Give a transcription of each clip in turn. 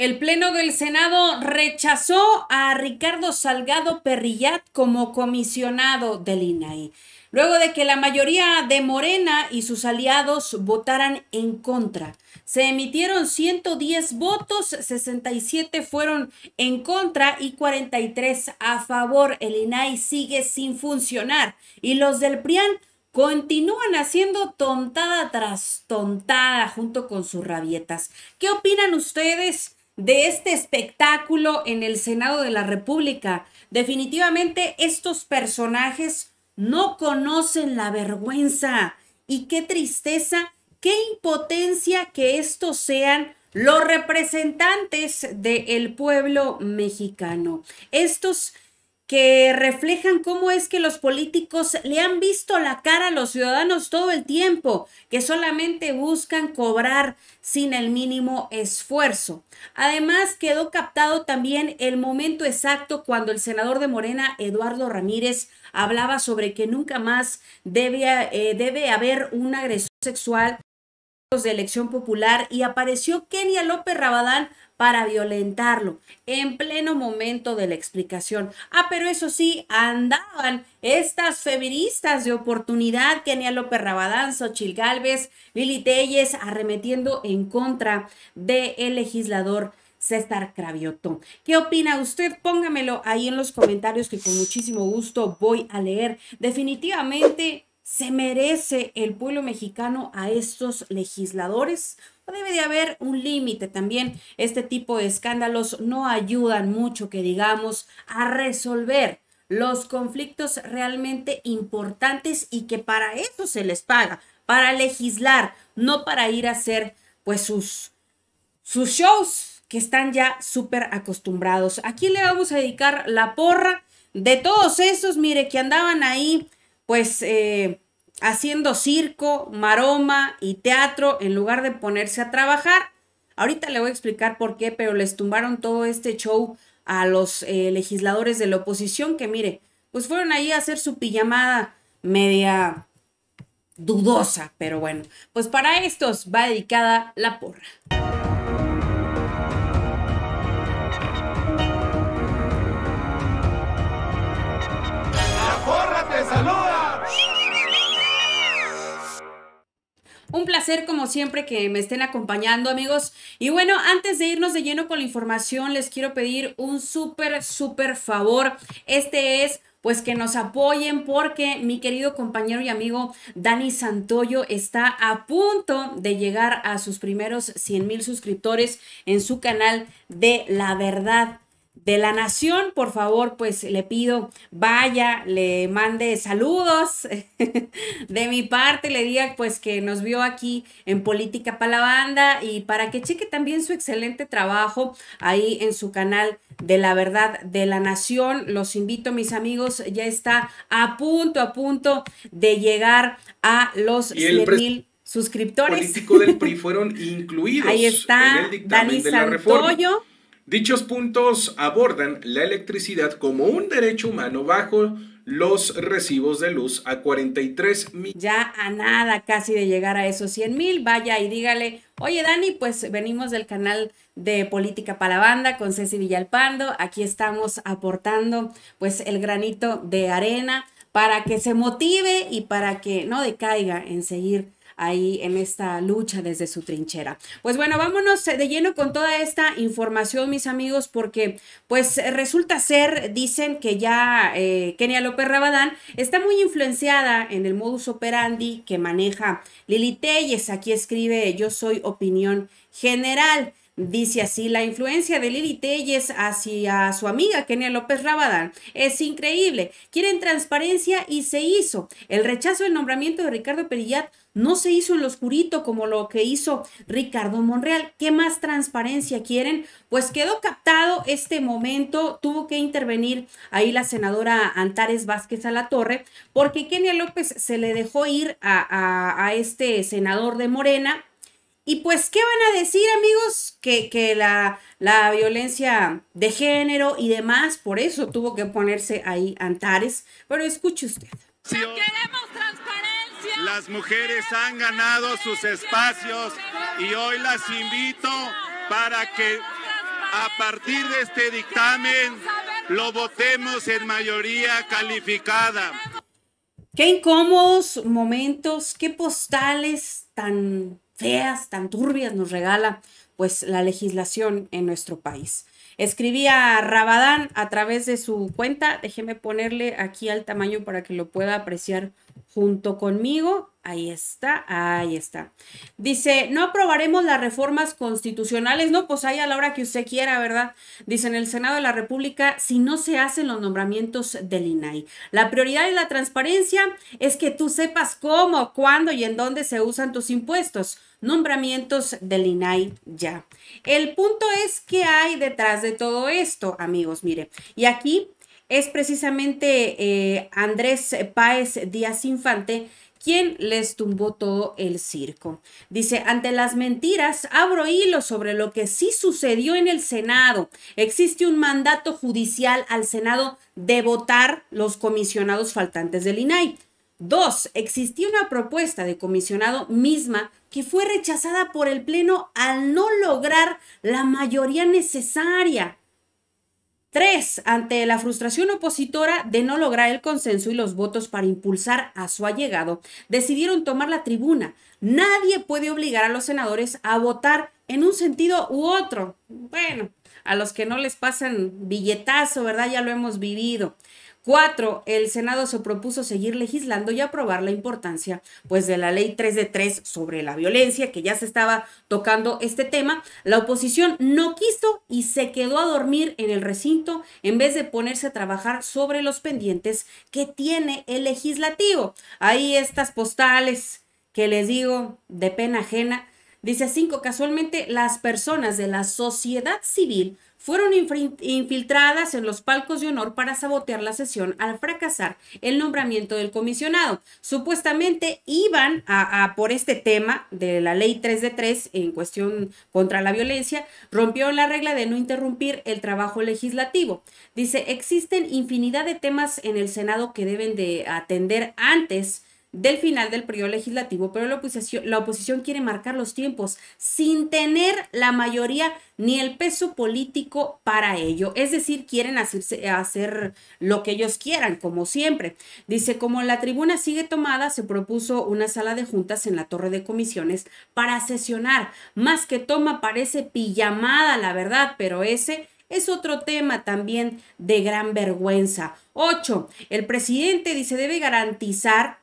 El Pleno del Senado rechazó a Ricardo Salgado Perrillat como comisionado del INAI, luego de que la mayoría de Morena y sus aliados votaran en contra. Se emitieron 110 votos, 67 fueron en contra y 43 a favor. El INAI sigue sin funcionar y los del PRIAN continúan haciendo tontada tras tontada junto con sus rabietas. ¿Qué opinan ustedes? de este espectáculo en el Senado de la República. Definitivamente estos personajes no conocen la vergüenza y qué tristeza, qué impotencia que estos sean los representantes del pueblo mexicano. Estos que reflejan cómo es que los políticos le han visto la cara a los ciudadanos todo el tiempo, que solamente buscan cobrar sin el mínimo esfuerzo. Además, quedó captado también el momento exacto cuando el senador de Morena, Eduardo Ramírez, hablaba sobre que nunca más debe, eh, debe haber una agresión sexual de elección popular y apareció Kenia López Rabadán para violentarlo en pleno momento de la explicación. Ah, pero eso sí, andaban estas feministas de oportunidad, Kenia López Rabadán, Xochil Gálvez, Billy Telles, arremetiendo en contra del legislador César Cravioto. ¿Qué opina usted? Póngamelo ahí en los comentarios que con muchísimo gusto voy a leer. Definitivamente ¿Se merece el pueblo mexicano a estos legisladores? debe de haber un límite también? Este tipo de escándalos no ayudan mucho, que digamos, a resolver los conflictos realmente importantes y que para eso se les paga, para legislar, no para ir a hacer pues sus, sus shows que están ya súper acostumbrados. Aquí le vamos a dedicar la porra de todos esos, mire, que andaban ahí pues eh, haciendo circo, maroma y teatro en lugar de ponerse a trabajar. Ahorita le voy a explicar por qué, pero les tumbaron todo este show a los eh, legisladores de la oposición que mire, pues fueron ahí a hacer su pijamada media dudosa, pero bueno, pues para estos va dedicada la porra. como siempre que me estén acompañando amigos. Y bueno, antes de irnos de lleno con la información, les quiero pedir un súper, súper favor. Este es pues que nos apoyen porque mi querido compañero y amigo Dani Santoyo está a punto de llegar a sus primeros 100 mil suscriptores en su canal de La Verdad de la nación, por favor, pues le pido, vaya, le mande saludos de mi parte, le diga pues que nos vio aquí en Política para la Banda y para que cheque también su excelente trabajo ahí en su canal de la verdad de la nación. Los invito, mis amigos, ya está a punto, a punto de llegar a los 100 mil suscriptores. Político del PRI fueron incluidos. Ahí está en el de Dichos puntos abordan la electricidad como un derecho humano bajo los recibos de luz a 43 mil. Ya a nada casi de llegar a esos 100 mil, vaya y dígale, oye Dani, pues venimos del canal de Política para la Banda con Ceci Villalpando, aquí estamos aportando pues el granito de arena para que se motive y para que no decaiga en seguir ahí en esta lucha desde su trinchera. Pues bueno, vámonos eh, de lleno con toda esta información, mis amigos, porque pues resulta ser, dicen que ya eh, Kenia López Rabadán está muy influenciada en el modus operandi que maneja Lili Telles. Aquí escribe, yo soy opinión general. Dice así, la influencia de Lili Telles hacia su amiga Kenia López Rabadán es increíble. Quieren transparencia y se hizo. El rechazo del nombramiento de Ricardo Perillat no se hizo en lo oscurito como lo que hizo Ricardo Monreal. ¿Qué más transparencia quieren? Pues quedó captado este momento, tuvo que intervenir ahí la senadora Antares Vázquez a la torre, porque Kenia López se le dejó ir a, a este senador de Morena y pues, ¿qué van a decir, amigos? Que, que la, la, violencia de género y demás, por eso tuvo que ponerse ahí Antares. Pero escuche usted. Queremos transparencia. Las mujeres han ganado sus espacios y hoy las invito para que a partir de este dictamen lo votemos en mayoría calificada. Qué incómodos momentos, qué postales tan feas, tan turbias nos regala pues la legislación en nuestro país. Escribí a Rabadán a través de su cuenta, déjeme ponerle aquí al tamaño para que lo pueda apreciar junto conmigo. Ahí está, ahí está. Dice, no aprobaremos las reformas constitucionales. No, pues ahí a la hora que usted quiera, ¿verdad? Dice, en el Senado de la República, si no se hacen los nombramientos del INAI. La prioridad de la transparencia es que tú sepas cómo, cuándo y en dónde se usan tus impuestos. Nombramientos del INAI ya. El punto es qué hay detrás de todo esto, amigos. Mire, y aquí es precisamente eh, Andrés Páez Díaz Infante quien les tumbó todo el circo. Dice, ante las mentiras, abro hilo sobre lo que sí sucedió en el Senado. Existe un mandato judicial al Senado de votar los comisionados faltantes del INAI. Dos, existía una propuesta de comisionado misma que fue rechazada por el Pleno al no lograr la mayoría necesaria. Tres, ante la frustración opositora de no lograr el consenso y los votos para impulsar a su allegado, decidieron tomar la tribuna. Nadie puede obligar a los senadores a votar en un sentido u otro. Bueno, a los que no les pasan billetazo, ¿verdad? Ya lo hemos vivido. Cuatro, el Senado se propuso seguir legislando y aprobar la importancia pues, de la ley 3 de 3 sobre la violencia, que ya se estaba tocando este tema. La oposición no quiso y se quedó a dormir en el recinto en vez de ponerse a trabajar sobre los pendientes que tiene el legislativo. Ahí estas postales que les digo de pena ajena Dice 5, casualmente las personas de la sociedad civil fueron infiltradas en los palcos de honor para sabotear la sesión al fracasar el nombramiento del comisionado. Supuestamente iban a, por este tema de la ley 3 de 3 en cuestión contra la violencia, rompió la regla de no interrumpir el trabajo legislativo. Dice, existen infinidad de temas en el Senado que deben de atender antes del final del periodo legislativo, pero la oposición, quiere marcar los tiempos sin tener la mayoría ni el peso político para ello. Es decir, quieren hacer lo que ellos quieran, como siempre. Dice, como la tribuna sigue tomada, se propuso una sala de juntas en la torre de comisiones para sesionar. Más que toma parece pijamada, la verdad, pero ese es otro tema también de gran vergüenza. Ocho, El presidente dice debe garantizar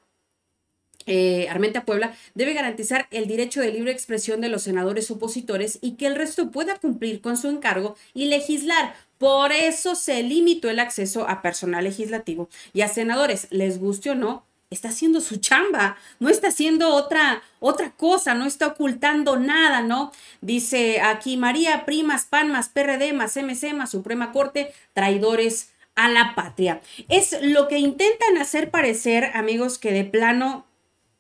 eh, Armenta Puebla debe garantizar el derecho de libre expresión de los senadores opositores y que el resto pueda cumplir con su encargo y legislar. Por eso se limitó el acceso a personal legislativo y a senadores, les guste o no, está haciendo su chamba, no está haciendo otra, otra cosa, no está ocultando nada, ¿no? Dice aquí María, primas, PAN, más PRD, más MC, más Suprema Corte, traidores a la patria. Es lo que intentan hacer parecer, amigos, que de plano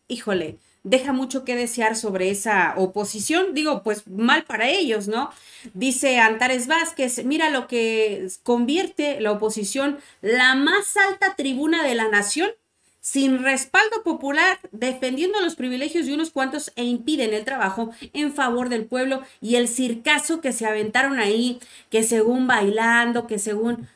híjole, deja mucho que desear sobre esa oposición. Digo, pues mal para ellos, ¿no? Dice Antares Vázquez, mira lo que convierte la oposición la más alta tribuna de la nación sin respaldo popular, defendiendo los privilegios de unos cuantos e impiden el trabajo en favor del pueblo y el circaso que se aventaron ahí, que según bailando, que según...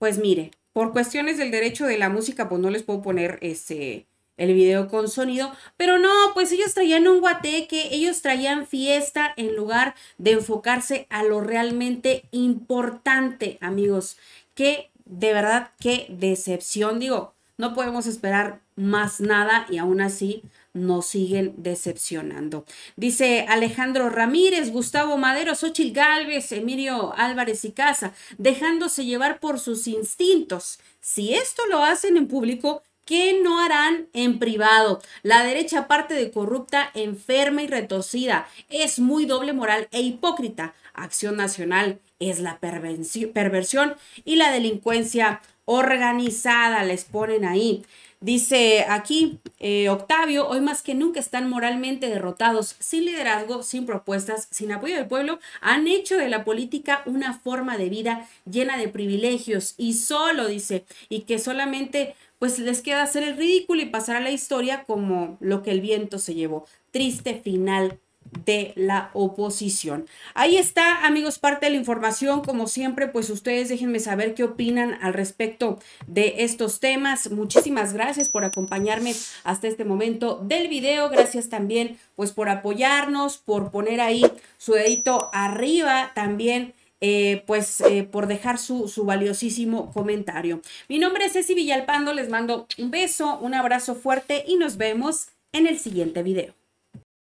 Pues mire, por cuestiones del derecho de la música, pues no les puedo poner ese el video con sonido, pero no, pues ellos traían un guateque, ellos traían fiesta en lugar de enfocarse a lo realmente importante, amigos. Que de verdad, qué decepción, digo, no podemos esperar más nada y aún así nos siguen decepcionando. Dice Alejandro Ramírez, Gustavo Madero, Xochitl Galvez, Emilio Álvarez y Casa, dejándose llevar por sus instintos. Si esto lo hacen en público, ¿Qué no harán en privado? La derecha parte de corrupta, enferma y retorcida. Es muy doble moral e hipócrita. Acción Nacional es la perversión y la delincuencia organizada. Les ponen ahí. Dice aquí eh, Octavio, hoy más que nunca están moralmente derrotados, sin liderazgo, sin propuestas, sin apoyo del pueblo, han hecho de la política una forma de vida llena de privilegios y solo, dice, y que solamente pues les queda hacer el ridículo y pasar a la historia como lo que el viento se llevó. Triste final de la oposición. Ahí está, amigos, parte de la información. Como siempre, pues ustedes déjenme saber qué opinan al respecto de estos temas. Muchísimas gracias por acompañarme hasta este momento del video. Gracias también, pues, por apoyarnos, por poner ahí su dedito arriba también eh, pues eh, por dejar su, su, valiosísimo comentario. Mi nombre es Ceci Villalpando, les mando un beso, un abrazo fuerte y nos vemos en el siguiente video.